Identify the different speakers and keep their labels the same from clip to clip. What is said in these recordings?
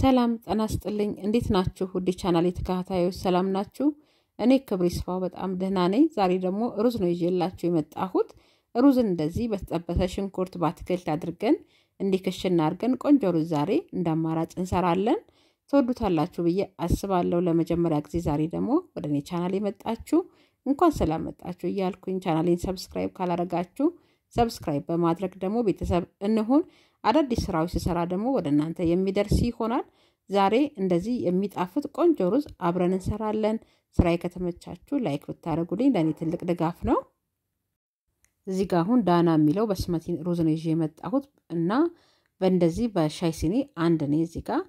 Speaker 1: ሰላም ጠና ስጥልኝ። እንዴት ናችሁ? ውድ ቻናል የተከታታዮች ሰላም ናችሁ? እኔ ክብር ይስፋው በጣም ደህና ነኝ። ዛሬ ደግሞ ሩዝ ነው ይዤላችሁ የመጣሁት። ሩዝን እንደዚህ በተጠበሰ ሽንኩርት በአትክልት አድርገን እንዲህ ክሽና አድርገን ቆንጆ ሩዝ ዛሬ እንደ አማራጭ እንሰራለን። ትወዱታላችሁ ብዬ አስባለሁ። ለመጀመሪያ ጊዜ ዛሬ ደግሞ ወደ እኔ ቻናል የመጣችሁ እንኳን ሰላም መጣችሁ እያልኩኝ ቻናሌን ሰብስክራይብ ካላረጋችሁ ሰብስክራይብ በማድረግ ደግሞ ቤተሰብ እንሁን። አዳዲስ ስራዎች ስሰራ ደግሞ ወደ እናንተ የሚደርስ ይሆናል። ዛሬ እንደዚህ የሚጣፍጥ ቆንጆ ሩዝ አብረን እንሰራለን። ስራዬ ከተመቻችሁ ላይክ ብታደርጉልኝ ለእኔ ትልቅ ድጋፍ ነው። እዚህ ጋር አሁን ዳና የሚለው በስመት ሩዝ ነው ይዤ የመጣሁት እና በእንደዚህ በሻይ ሲኒ አንድ እኔ እዚህ ጋር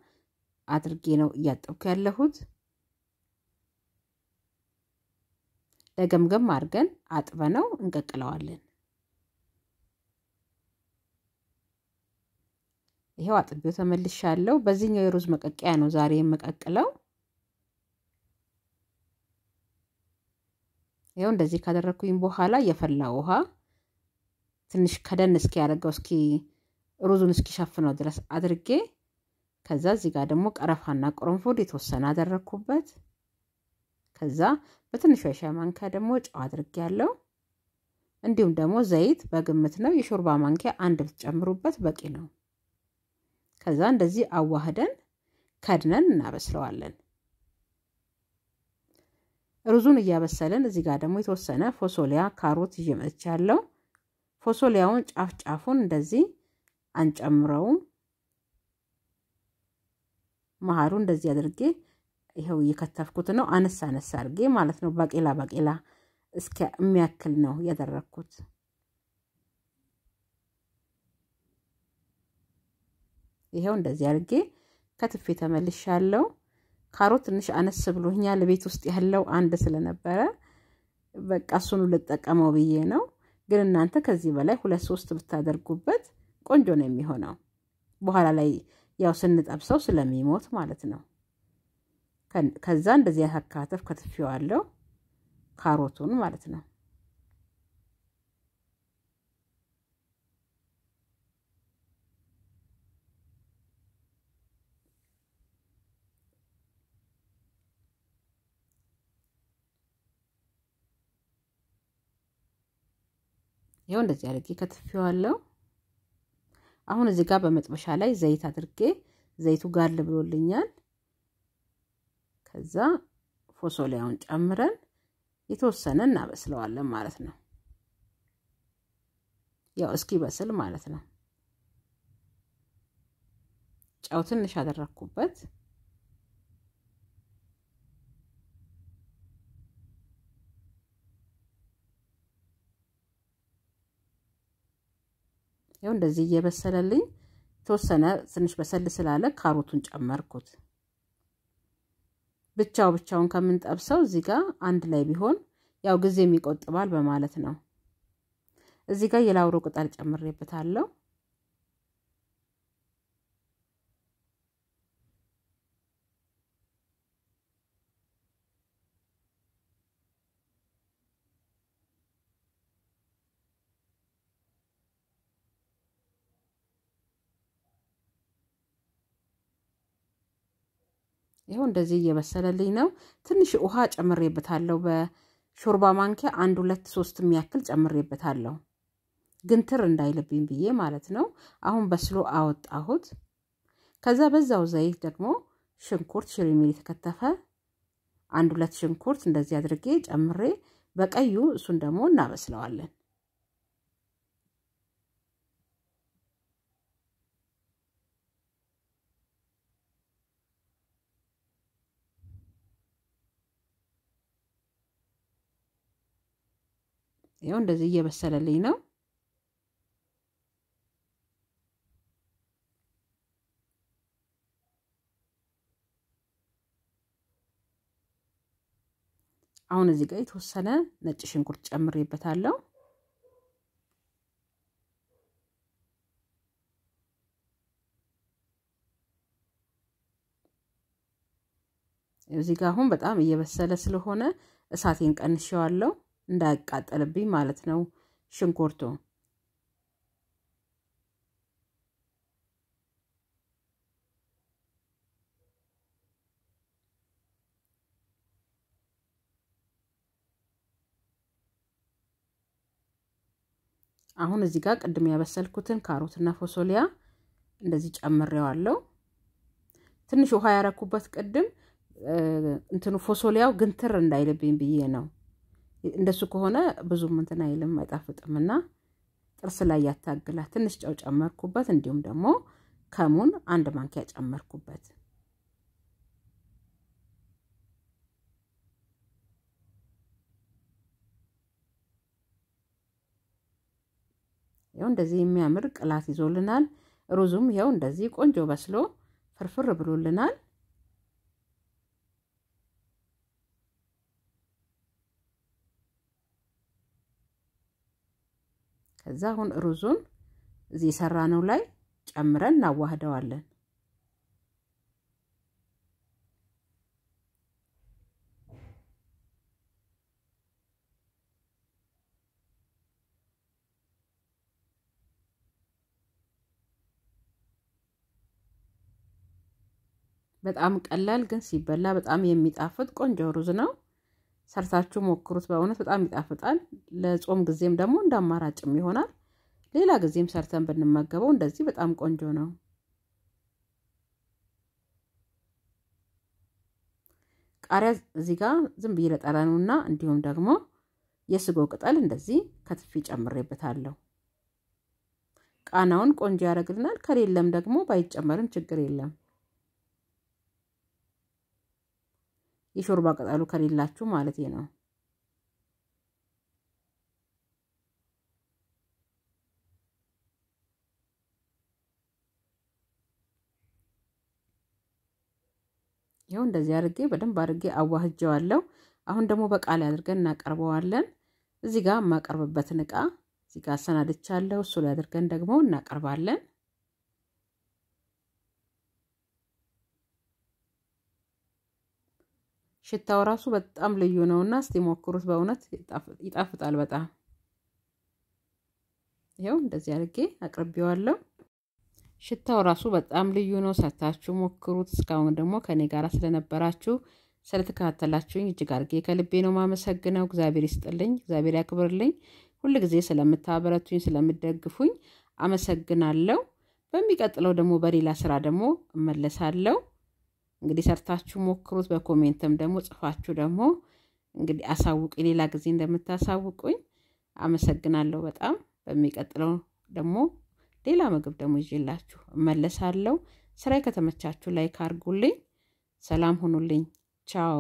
Speaker 1: አድርጌ ነው እያጠብኩ ያለሁት። ለገምገም አድርገን አጥበ ነው እንቀቅለዋለን። ይሄው አጥቤው ተመልሻለሁ። በዚህኛው የሩዝ መቀቀያ ነው ዛሬ የምቀቅለው። ይኸው እንደዚህ ካደረግኩኝ በኋላ የፈላ ውሃ ትንሽ ከደን እስኪ ያደርገው እስኪ ሩዙን እስኪሸፍነው ድረስ አድርጌ ከዛ እዚህ ጋር ደግሞ ቀረፋና ቅርንፉድ የተወሰነ አደረግኩበት። ከዛ በትንሿ የሻይ ማንኪያ ደግሞ ጨው አድርጌ ያለው እንዲሁም ደግሞ ዘይት በግምት ነው። የሾርባ ማንኪያ አንድ ብትጨምሩበት በቂ ነው። ከዛ እንደዚህ አዋህደን ከድነን እናበስለዋለን። ሩዙን እያበሰልን እዚህ ጋር ደግሞ የተወሰነ ፎሶሊያ ካሮት ይዤ ያለው ፎሶሊያውን ጫፍ ጫፉን እንደዚህ አንጨምረውም። መሃሉ እንደዚህ አድርጌ ይኸው እየከተፍኩት ነው። አነሳ አነሳ አድርጌ ማለት ነው። ባቄላ ባቄላ እስከ የሚያክል ነው ያደረግኩት። ይሄው እንደዚህ አድርጌ ከትፌ ተመልሻለሁ። ካሮት ትንሽ አነስ ብሎኛል። ቤት ውስጥ ያለው አንድ ስለነበረ በቃ እሱኑ ልጠቀመው ብዬ ነው። ግን እናንተ ከዚህ በላይ ሁለት ሶስት ብታደርጉበት ቆንጆ ነው የሚሆነው። በኋላ ላይ ያው ስንጠብሰው ስለሚሞት ማለት ነው። ከዛ እንደዚህ አካተፍ ከትፌዋለሁ፣ ካሮቱን ማለት ነው። ይኸው እንደዚህ አድርጌ ከትፌዋለሁ። አሁን እዚህ ጋር በመጥበሻ ላይ ዘይት አድርጌ ዘይቱ ጋል ብሎልኛል። ከዛ ፎሶሊያውን ጨምረን የተወሰነ እናበስለዋለን ማለት ነው። ያው እስኪ በስል ማለት ነው። ጨው ትንሽ አደረግኩበት። ይኸው እንደዚህ እየበሰለልኝ የተወሰነ ትንሽ በሰል ስላለ ካሮቱን ጨመርኩት። ብቻው ብቻውን ከምንጠብሰው እዚህ ጋር አንድ ላይ ቢሆን ያው ጊዜም ይቆጥባል በማለት ነው። እዚህ ጋር የላውሮ ቅጠል ጨምሬበታለሁ። ይኸው እንደዚህ እየበሰለልኝ ነው። ትንሽ ውሃ ጨምሬበታለሁ። በሾርባ ማንኪያ አንድ ሁለት ሶስት የሚያክል ጨምሬበታለሁ። ግንትር እንዳይልብኝ ብዬ ማለት ነው። አሁን በስሎ አወጣሁት። ከዛ በዛው ዘይት ደግሞ ሽንኩርት ሽሪሚል የተከተፈ አንድ ሁለት ሽንኩርት እንደዚህ አድርጌ ጨምሬ በቀዩ እሱን ደግሞ እናበስለዋለን። ይኸው እንደዚህ እየበሰለልኝ ነው። አሁን እዚህ ጋር የተወሰነ ነጭ ሽንኩርት ጨምሬበታለሁ። እዚህ ጋር አሁን በጣም እየበሰለ ስለሆነ እሳቴን ቀንሼዋለሁ። እንዳያቃጠልብኝ ማለት ነው። ሽንኩርቱ አሁን እዚህ ጋር ቅድም ያበሰልኩትን ካሮትና ፎሶሊያ እንደዚህ ጨምሬዋለሁ። ትንሽ ውሃ ያረኩበት ቅድም እንትኑ ፎሶሊያው ግንትር እንዳይልብኝ ብዬ ነው። እንደሱ ከሆነ ብዙም እንትን አይልም አይጣፍጥም እና ጥርስ ላይ ያታግላል። ትንሽ ጨው ጨመርኩበት፣ እንዲሁም ደግሞ ከሙን አንድ ማንኪያ ጨመርኩበት። ይኸው እንደዚህ የሚያምር ቅላት ይዞልናል። ሩዙም ይኸው እንደዚህ ቆንጆ በስሎ ፍርፍር ብሎልናል። ከዛ አሁን ሩዙን እዚህ የሰራነው ላይ ጨምረን እናዋህደዋለን። በጣም ቀላል ግን ሲበላ በጣም የሚጣፍጥ ቆንጆ ሩዝ ነው። ሰርታችሁ ሞክሩት። በእውነት በጣም ይጣፍጣል። ለጾም ጊዜም ደግሞ እንደ አማራጭም ይሆናል። ሌላ ጊዜም ሰርተን ብንመገበው እንደዚህ በጣም ቆንጆ ነው። ቃሪያ እዚህ ጋር ዝም ብዬ ለጠረኑና እንዲሁም ደግሞ የስጎ ቅጠል እንደዚህ ከትፊ ጨምሬበታለሁ። ቃናውን ቆንጆ ያደርግልናል። ከሌለም ደግሞ ባይጨመርም ችግር የለም። የሾርባ ቅጠሉ ከሌላችሁ ማለት ነው። ይኸው እንደዚህ አድርጌ በደንብ አድርጌ አዋህጀዋለሁ። አሁን ደግሞ በቃ ላይ አድርገን እናቀርበዋለን። እዚህ ጋር የማቀርብበትን እቃ እዚህ ጋር አሰናድቻለሁ። እሱ ላይ አድርገን ደግሞ እናቀርባለን። ሽታው ራሱ በጣም ልዩ ነው እና እስቲ ሞክሩት። በእውነት ይጣፍጣል በጣም። ይኸው እንደዚህ አድርጌ አቅርቤዋለሁ። ሽታው ራሱ በጣም ልዩ ነው። ሰርታችሁ ሞክሩት። እስካሁን ደግሞ ከኔ ጋር ስለነበራችሁ ስለተከታተላችሁኝ እጅግ አድርጌ ከልቤ ነው ማመሰግነው። እግዚአብሔር ይስጥልኝ፣ እግዚአብሔር ያክብርልኝ። ጊዜ ስለምታበረቱኝ፣ ስለምደግፉኝ አመሰግናለሁ። በሚቀጥለው ደግሞ በሌላ ስራ ደግሞ እመለሳለሁ። እንግዲህ ሰርታችሁ ሞክሩት። በኮሜንትም ደግሞ ጽፋችሁ ደግሞ እንግዲህ አሳውቅ ሌላ ጊዜ እንደምታሳውቁኝ አመሰግናለሁ በጣም። በሚቀጥለው ደግሞ ሌላ ምግብ ደግሞ ይዤላችሁ እመለሳለሁ። ስራዬ ከተመቻችሁ ላይክ አድርጉልኝ። ሰላም ሁኑልኝ። ቻው